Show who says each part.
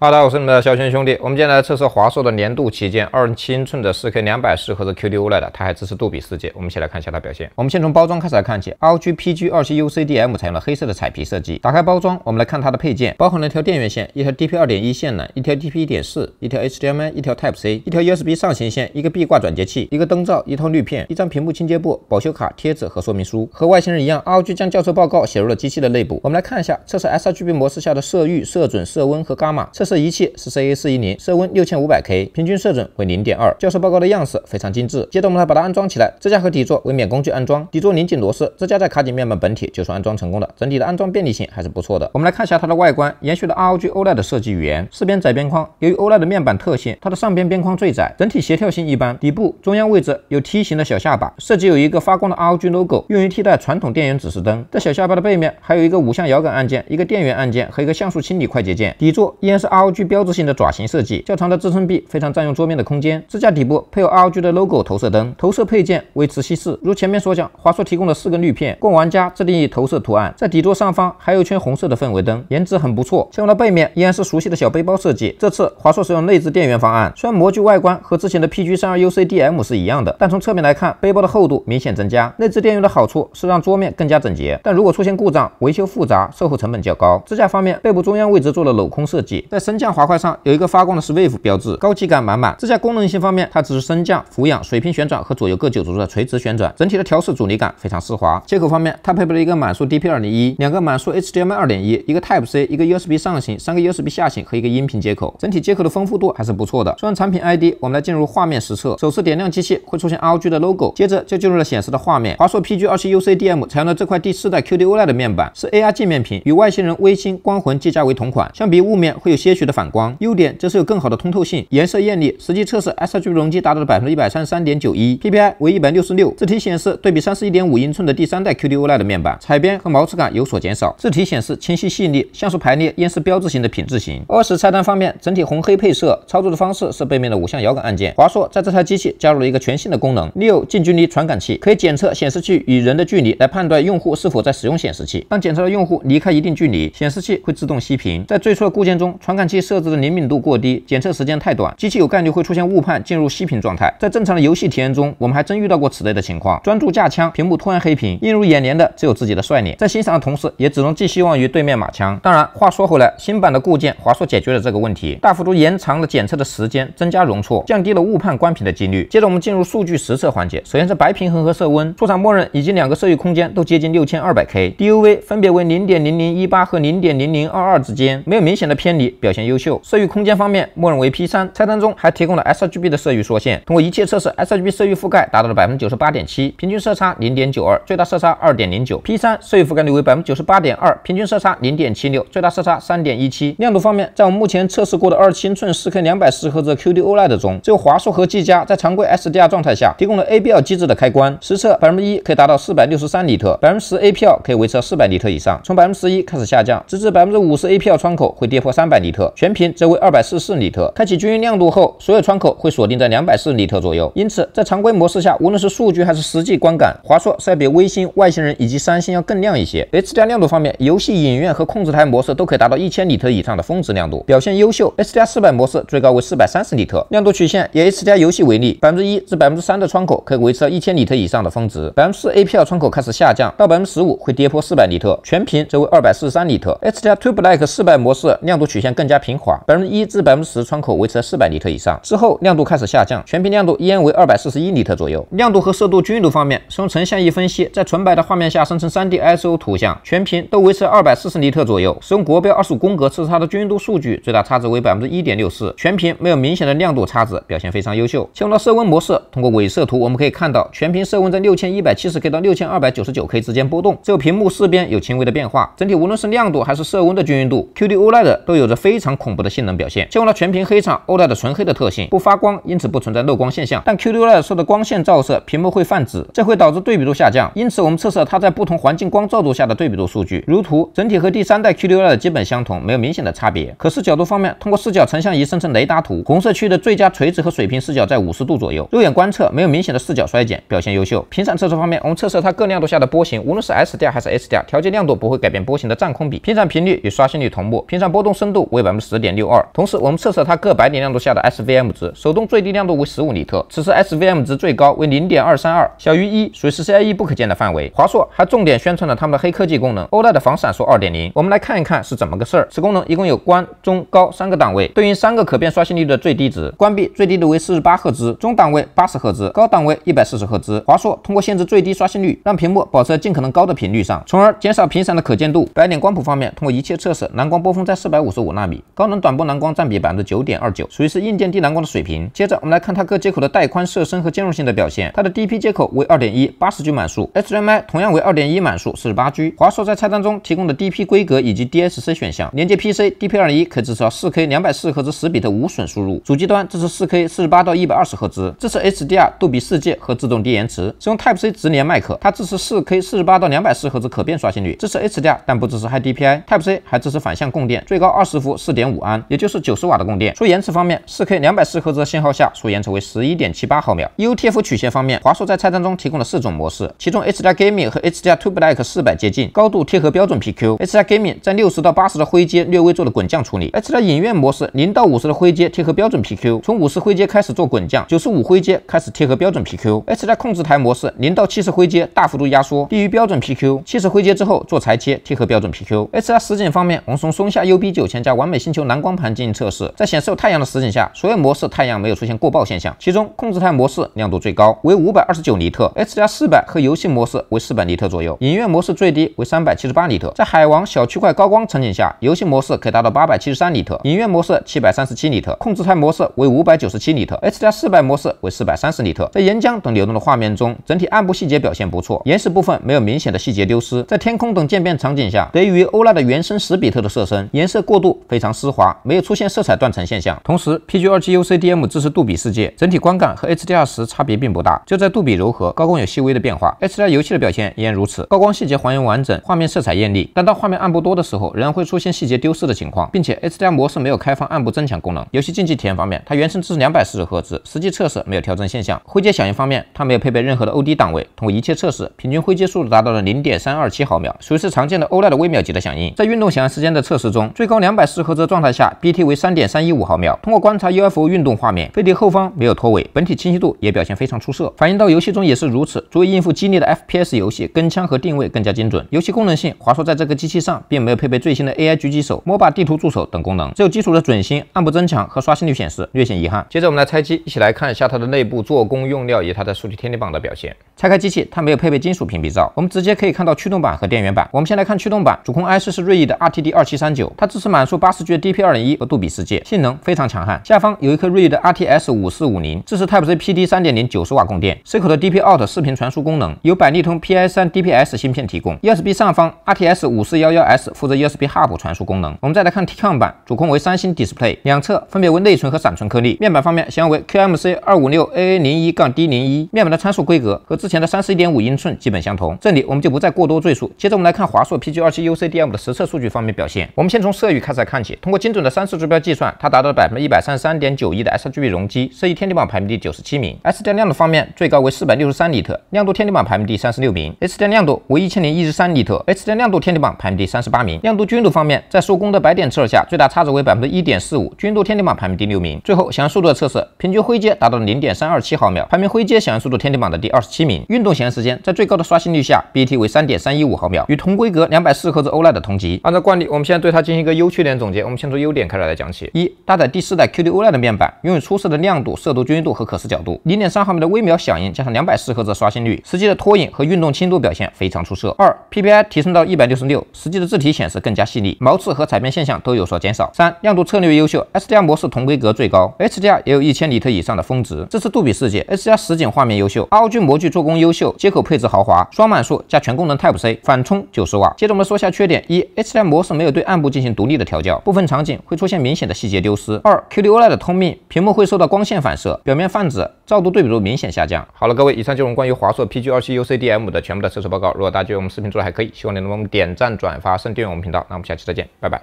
Speaker 1: 大家好，我是你们的肖轩兄弟。我们今天来测试华硕的年度旗舰二十七英寸的四 K 两百四赫兹 QD OLED，它还支持杜比视界。我们一起来看一下它表现。我们先从包装开始来看起。RGPG27UCDM 采用了黑色的彩皮设计。打开包装，我们来看它的配件，包含了一条电源线，一条 DP 二点一线缆，一条 DP 点四，一条 HDMI，一条 Type C，一条 USB 上行线，一个壁挂转接器，一个灯罩，一套滤片，一张屏幕清洁布，保修卡、贴纸和说明书。和外星人一样，RG 将教授报告写入了机器的内部。我们来看一下测试 SRGB 模式下的色域、色准、色温和伽马。测试仪器是 CA410，色温 6500K，平均色准为0.2。教授报告的样式非常精致。接着我们来把它安装起来，支架和底座为免工具安装，底座拧紧螺丝，支架再卡紧面板本体就算安装成功了。整体的安装便利性还是不错的。我们来看一下它的外观，延续了 ROG OLED 的设计语言，四边窄边框。由于 OLED 的面板特性，它的上边边框最窄，整体协调性一般。底部中央位置有梯形的小下巴，设计有一个发光的 ROG logo，用于替代传统电源指示灯。在小下巴的背面还有一个五向摇杆按键、一个电源按键和一个像素清理快捷键。底座依然是。Rog 标志性的爪型设计，较长的支撑臂非常占用桌面的空间。支架底部配有 Rog 的 logo 投射灯，投射配件为磁吸式。如前面所讲，华硕提供了四个滤片，供玩家自定义投射图案。在底座上方还有一圈红色的氛围灯，颜值很不错。切用到背面依然是熟悉的小背包设计。这次华硕使用内置电源方案，虽然模具外观和之前的 PG32UCDM 是一样的，但从侧面来看，背包的厚度明显增加。内置电源的好处是让桌面更加整洁，但如果出现故障，维修复杂，售后成本较高。支架方面，背部中央位置做了镂空设计。在升降滑块上有一个发光的 Swift 标志，高级感满满。支架功能性方面，它支持升降、俯仰、水平旋转和左右各九度的垂直旋转，整体的调试阻尼感非常丝滑。接口方面，它配备了一个满速 DP 二零一，两个满速 HDMI 二点一，一个 Type C，一个 USB 上行，三个 USB 下行和一个音频接口，整体接口的丰富度还是不错的。说完产品 ID，我们来进入画面实测。首次点亮机器会出现 ROG 的 logo，接着就进入了显示的画面。华硕 PG 二七 UC DM 采用了这块第四代 QD-OLED 面板，是 AR 面屏，与外星人、微星、光魂技嘉为同款。相比雾面会有些。的反光，优点则是有更好的通透性，颜色艳丽。实际测试，S H G 容积达到了百分之一百三十三点九一，P P I 为一百六十六。字体显示对比三十一点五英寸的第三代 Q D O L e 的面板，彩边和毛刺感有所减少，字体显示清晰细腻，像素排列依然是标志性的品质型。二十菜单方面，整体红黑配色，操作的方式是背面的五向摇杆按键。华硕在这台机器加入了一个全新的功能，六近距离传感器可以检测显示器与人的距离来判断用户是否在使用显示器。当检测到用户离开一定距离，显示器会自动熄屏。在最初的固件中，传感器设置的灵敏度过低，检测时间太短，机器有概率会出现误判，进入熄屏状态。在正常的游戏体验中，我们还真遇到过此类的情况。专注架枪，屏幕突然黑屏，映入眼帘的只有自己的帅脸，在欣赏的同时，也只能寄希望于对面马枪。当然，话说回来，新版的固件华硕解决了这个问题，大幅度延长了检测的时间，增加容错，降低了误判关屏的几率。接着我们进入数据实测环节，首先是白平衡和色温出厂默认以及两个色域空间都接近六千二百 k d u v 分别为零点零零一八和零点零零二二之间，没有明显的偏离表。前优秀色域空间方面，默认为 P3，菜单中还提供了 sRGB 的色域缩限。通过一切测试，sRGB 色域覆盖达到了百分之九十八点七，平均色差零点九二，最大色差二点零九。P3 色域覆盖率为百分之九十八点二，平均色差零点七六，最大色差三点一七。亮度方面，在我们目前测试过的二七寸四 K 两百四十赫兹 QD OLED 中，只有华硕和技嘉在常规 s d r 状态下提供了 a b l 机制的开关。实测百分之一可以达到四百六十三尼特，百分之十 APL 可以维持四百尼特以上，从百分之一开始下降，直至百分之五十 APL 窗口会跌破三百尼特。全屏则为二百四十四尼特，开启均匀亮度后，所有窗口会锁定在两百四十尼特左右。因此，在常规模式下，无论是数据还是实际观感，华硕是要比微星外星人以及三星要更亮一些。H+ 亮度方面，游戏、影院和控制台模式都可以达到一千尼特以上的峰值亮度，表现优秀。H+ 四百模式最高为四百三十尼特，亮度曲线以 H+ 游戏为例，百分之一至百分之三的窗口可以维持到一千尼特以上的峰值，百分之四 A P R 窗口开始下降，到百分之十五会跌破四百尼特，全屏则为二百四十三尼特。h t u o Black 四百模式亮度曲线更加。加平滑，百分之一至百分之十窗口维持在四百尼特以上，之后亮度开始下降，全屏亮度依然为二百四十一尼特左右。亮度和色度均匀度方面，使用成像仪分析，在纯白的画面下生成 3D ISO 图像，全屏都维持二百四十尼特左右。使用国标二十五宫格测试它的均匀度数据，最大差值为百分之一点六四，全屏没有明显的亮度差值，表现非常优秀。切换到色温模式，通过伪色图我们可以看到，全屏色温在六千一百七十 K 到六千二百九十九 K 之间波动，只有屏幕四边有轻微的变化。整体无论是亮度还是色温的均匀度，QD OLED 都有着非。非常恐怖的性能表现，结合了全屏黑场 OLED 的纯黑的特性，不发光，因此不存在漏光现象。但 QLED 受到光线照射，屏幕会泛紫，这会导致对比度下降。因此，我们测试了它在不同环境光照度下的对比度数据，如图，整体和第三代 QLED 基本相同，没有明显的差别。可视角度方面，通过视角成像仪生成雷达图，红色区域的最佳垂直和水平视角在五十度左右，肉眼观测没有明显的视角衰减，表现优秀。频闪测试方面，我们测试它各亮度下的波形，无论是 S 调还是 H r 调节亮度不会改变波形的占空比，频闪频率与刷新率同步，频闪波动深度为。百分之十点六二。同时，我们测试它各白点亮度下的 S V M 值，手动最低亮度为十五尼特，此时 S V M 值最高为零点二三二，小于一，属于 C I E 不可见的范围。华硕还重点宣传了他们的黑科技功能——欧戴的防闪烁二点零。我们来看一看是怎么个事儿。此功能一共有关、中、高三个档位，对应三个可变刷新率的最低值，关闭最低的为四十八赫兹，中档位八十赫兹，高档位一百四十赫兹。华硕通过限制最低刷新率，让屏幕保持在尽可能高的频率上，从而减少频闪的可见度。白点光谱方面，通过一切测试，蓝光波峰在四百五十五纳米。高能短波蓝光占比百分之九点二九，属于是硬件低蓝光的水平。接着我们来看它各接口的带宽、色深和兼容性的表现。它的 DP 接口为二点一八十 G 满速，HDMI 同样为二点一满速四十八 G。华硕在菜单中提供的 DP 规格以及 DSC 选项，连接 PC，DP 二一可以支持四 K 两百四赫兹十比的无损输入。主机端支持四 K 四十八到一百二十赫兹，支持 HDR、杜比世界和自动低延迟。使用 Type C 直连麦克，它支持四 K 四十八到两百四赫兹可变刷新率，支持 HDR，但不支持 High DPI。Type C 还支持反向供电，最高二十伏。四点五安，也就是九十瓦的供电。说延迟方面，四 K 两百四赫兹的信号下，说延迟为十一点七八毫秒。U T F 曲线方面，华硕在菜单中提供了四种模式，其中 H 加 Gaming 和 H 加 t u Black 四百接近，高度贴合标准 P Q。H 加 Gaming 在六十到八十的灰阶略微做了滚降处理。H 加影院模式，零到五十的灰阶贴合标准 P Q，从五十灰阶开始做滚降，九十五灰阶开始贴合标准 P Q。H 加控制台模式，零到七十灰阶大幅度压缩，低于标准 P Q，七十灰阶之后做裁切贴合标准 P Q。H r 实景方面，我们从松下 U B 九千加完美。星球蓝光盘进行测试，在显示有太阳的实景下，所有模式太阳没有出现过曝现象。其中控制台模式亮度最高为五百二十九尼特，H 加四百和游戏模式为四百尼特左右，影院模式最低为三百七十八尼特。在海王小区块高光场景下，游戏模式可以达到八百七十三尼特，影院模式七百三十七尼特，控制台模式为五百九十七尼特，H 加四百模式为四百三十尼特。在岩浆等流动的画面中，整体暗部细节表现不错，岩石部分没有明显的细节丢失。在天空等渐变场景下，得益于欧拉的原生十比特的色深，颜色过渡非。常。强丝滑，没有出现色彩断层现象。同时，P G 二 G U C D M 支持杜比世界，整体观感和 H D R 十差别并不大，就在杜比柔和高光有细微的变化。H D R 游戏的表现依然如此，高光细节还原完整，画面色彩艳丽。但当画面暗部多的时候，仍然会出现细节丢失的情况，并且 H D R 模式没有开放暗部增强功能。游戏竞技体验方面，它原生支持两百四十赫兹，实际测试没有调帧现象。灰阶响应方面，它没有配备任何的 O D 档位，通过一切测试，平均灰阶速度达到了零点三二七毫秒，属于是常见的 OLED 微秒级的响应。在运动响应时间的测试中，最高两百四赫。这状态下，BT 为三点三一五毫秒。通过观察 UFO 运动画面，飞碟后方没有拖尾，本体清晰度也表现非常出色。反映到游戏中也是如此。作为应付激烈的 FPS 游戏，跟枪和定位更加精准。游戏功能性，华硕在这个机器上并没有配备最新的 AI 狙击手、MOBA 地图助手等功能，只有基础的准星、暗部增强和刷新率显示，略显遗憾。接着我们来拆机，一起来看一下它的内部做工用料以及它的数据天地榜的表现。拆开机器，它没有配备金属屏蔽罩，我们直接可以看到驱动板和电源板。我们先来看驱动板，主控 I 是是锐意的 RTD 二七三九，它支持满速八十。D P 二零一和杜比世界，性能非常强悍。下方有一颗锐意的 R T S 五四五零，支持 Type C P D 三点零九十瓦供电，C 口的 D P Out 视频传输功能由百利通 P I 三 D P S 芯片提供。USB 上方 R T S 五四幺幺 S 负责 USB Hub 传输功能。我们再来看 T c n 版，主控为三星 Display，两侧分别为内存和闪存颗粒。面板方面，显为 Q M C 二五六 A A 零一杠 D 零一。面板的参数规格和之前的三十一点五英寸基本相同，这里我们就不再过多赘述。接着我们来看华硕 P G 二七 U C D M 的实测数据方面表现。我们先从色域开始来看。通过精准的三次坐标计算，它达到了百分之一百三十三点九一的 SRGB 容积，设域天地板排名第九十七名。S 偏亮度方面，最高为四百六十三尼特，亮度天地板排名第三十六名。S 偏亮度为一千零一十三尼特，S 偏亮度天地板排名第三十八名。亮度均度方面，在受光的白点测试下，最大差值为百分之一点四五，均度天地板排名第六名。最后，响应速度的测试，平均灰阶达到了零点三二七毫秒，排名灰阶响应速度天地板的第二十七名。运动响应时间在最高的刷新率下，B/T 为三点三一五毫秒，与同规格两百四赫兹 o l e 的同级。按照惯例，我们现在对它进行一个优缺点总结。我们先从优点开始来讲起。一，搭载第四代 QD-OLED 面板，拥有出色的亮度、色度均匀度和可视角度，0.3毫米的微秒响应，加上2 4 0赫兹刷新率，实际的拖影和运动轻度表现非常出色。二，PPI 提升到166，实际的字体显示更加细腻，毛刺和彩边现象都有所减少。三，亮度策略优秀，S r 模式同规格最高，H r 也有一千尼特以上的峰值。这次杜比世界，S 加实景画面优秀，RG o 模具做工优秀，接口配置豪华，双满速加全功能 Type-C，反充9 0瓦。接着我们说下缺点。一，H r 模式没有对暗部进行独立的调教。部分场景会出现明显的细节丢失。二 QD OLED 通病，屏幕会受到光线反射，表面泛紫，照度对比度明显下降。好了，各位，以上就是我们关于华硕 PG27UCDM 的全部的测试报告。如果大家觉得我们视频做的还可以，希望你能帮我们点赞、转发、至订阅我们频道。那我们下期再见，拜拜。